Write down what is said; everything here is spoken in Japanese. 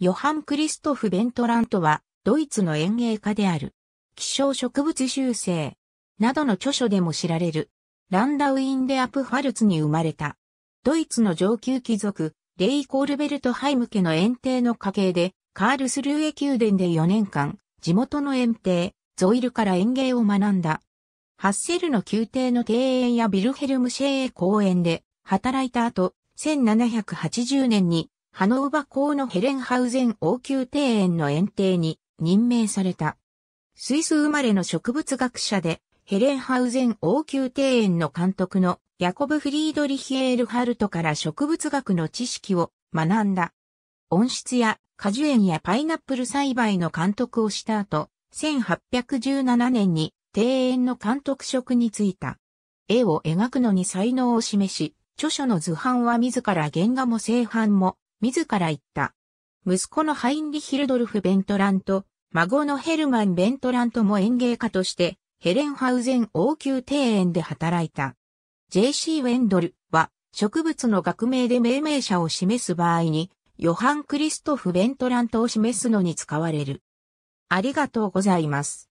ヨハン・クリストフ・ベントラントは、ドイツの園芸家である。希少植物修正などの著書でも知られる。ランダウィンデアプファルツに生まれた。ドイツの上級貴族、レイ・コールベルト・ハイム家の園庭の家系で、カールスルーエ宮殿で4年間、地元の園庭、ゾイルから園芸を学んだ。ハッセルの宮廷の庭園やビルヘルムシェー公園で働いた後、1780年にハノーバ公のヘレンハウゼン王宮庭園の園庭に任命された。スイス生まれの植物学者で、ヘレンハウゼン王宮庭園の監督のヤコブ・フリードリヒエール・ハルトから植物学の知識を学んだ。温室や果樹園やパイナップル栽培の監督をした後、1817年に庭園の監督職に就いた。絵を描くのに才能を示し、著書の図版は自ら原画も製版も自ら言った。息子のハインリヒルドルフ・ベントランと、孫のヘルマン・ベントランとも園芸家として、ヘレンハウゼン王宮庭園で働いた。J.C. ウェンドルは、植物の学名で命名者を示す場合に、ヨハン・クリストフ・ベントラントを示すのに使われる。ありがとうございます。